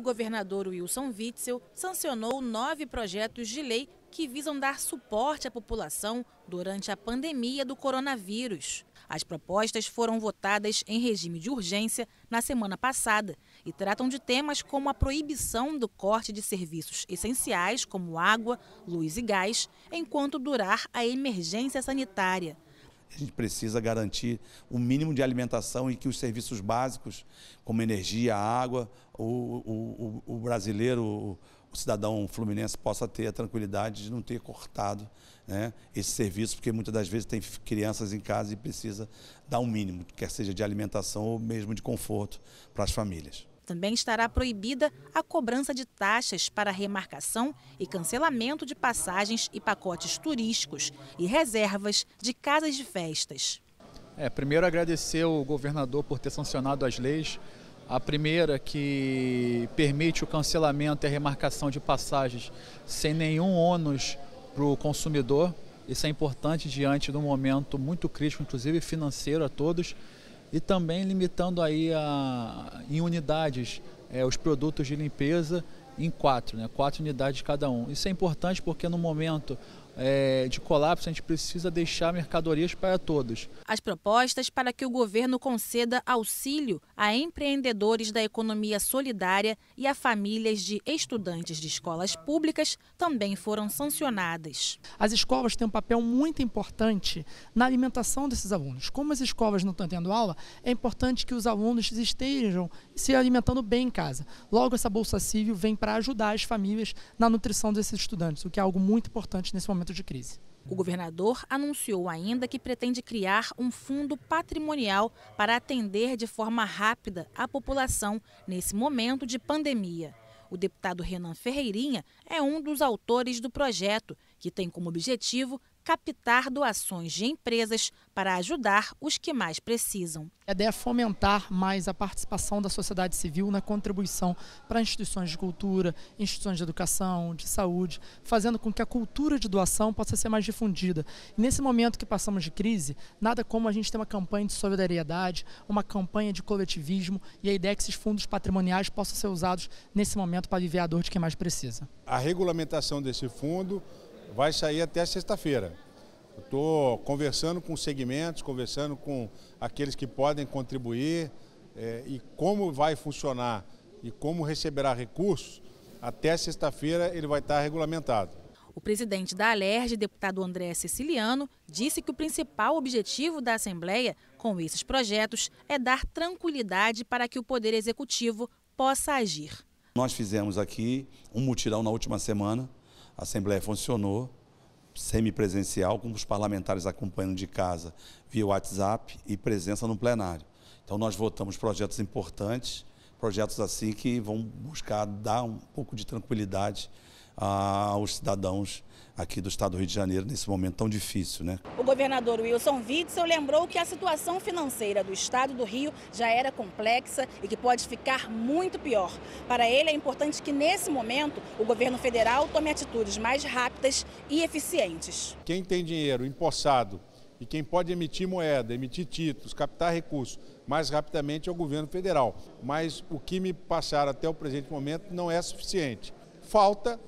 o governador Wilson Witzel sancionou nove projetos de lei que visam dar suporte à população durante a pandemia do coronavírus. As propostas foram votadas em regime de urgência na semana passada e tratam de temas como a proibição do corte de serviços essenciais como água, luz e gás, enquanto durar a emergência sanitária a gente precisa garantir o mínimo de alimentação e que os serviços básicos, como energia, água, o, o, o, o brasileiro, o, o, cidadão fluminense possa ter a tranquilidade de não ter cortado né, esse serviço, porque muitas das vezes tem crianças em casa e precisa dar um mínimo, quer seja de alimentação ou mesmo de conforto para as famílias. Também estará proibida a cobrança de taxas para remarcação e cancelamento de passagens e pacotes turísticos e reservas de casas de festas. É, primeiro agradecer ao governador por ter sancionado as leis. A primeira que permite o cancelamento e a remarcação de passagens sem nenhum ônus para o consumidor. Isso é importante diante de um momento muito crítico, inclusive financeiro, a todos e também limitando aí a, em unidades é, os produtos de limpeza em quatro, né? quatro unidades cada um. Isso é importante porque no momento é, de colapso, a gente precisa deixar mercadorias para todos. As propostas para que o governo conceda auxílio a empreendedores da economia solidária e a famílias de estudantes de escolas públicas também foram sancionadas. As escolas têm um papel muito importante na alimentação desses alunos. Como as escolas não estão tendo aula, é importante que os alunos estejam se alimentando bem em casa. Logo, essa Bolsa Civil vem para ajudar as famílias na nutrição desses estudantes, o que é algo muito importante nesse momento momento de crise. O governador anunciou ainda que pretende criar um fundo patrimonial para atender de forma rápida a população nesse momento de pandemia. O deputado Renan Ferreirinha é um dos autores do projeto, que tem como objetivo captar doações de empresas para ajudar os que mais precisam. A ideia é fomentar mais a participação da sociedade civil na contribuição para instituições de cultura, instituições de educação, de saúde, fazendo com que a cultura de doação possa ser mais difundida. E nesse momento que passamos de crise, nada como a gente ter uma campanha de solidariedade, uma campanha de coletivismo e a ideia é que esses fundos patrimoniais possam ser usados nesse momento para aliviar a dor de quem mais precisa. A regulamentação desse fundo vai sair até sexta-feira. Estou conversando com segmentos, conversando com aqueles que podem contribuir é, e como vai funcionar e como receberá recursos, até sexta-feira ele vai estar regulamentado. O presidente da Alerj, deputado André Ceciliano, disse que o principal objetivo da Assembleia com esses projetos é dar tranquilidade para que o Poder Executivo possa agir. Nós fizemos aqui um mutirão na última semana, a Assembleia funcionou semipresencial, com os parlamentares acompanhando de casa via WhatsApp e presença no plenário. Então, nós votamos projetos importantes, projetos assim que vão buscar dar um pouco de tranquilidade aos cidadãos aqui do estado do Rio de Janeiro nesse momento tão difícil, né? O governador Wilson Witzel lembrou que a situação financeira do estado do Rio já era complexa e que pode ficar muito pior. Para ele é importante que nesse momento o governo federal tome atitudes mais rápidas e eficientes. Quem tem dinheiro empossado e quem pode emitir moeda, emitir títulos, captar recursos mais rapidamente é o governo federal. Mas o que me passaram até o presente momento não é suficiente. Falta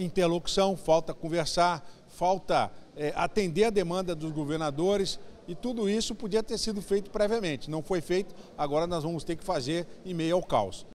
interlocução, falta conversar, falta é, atender a demanda dos governadores e tudo isso podia ter sido feito previamente. Não foi feito, agora nós vamos ter que fazer em meio ao caos.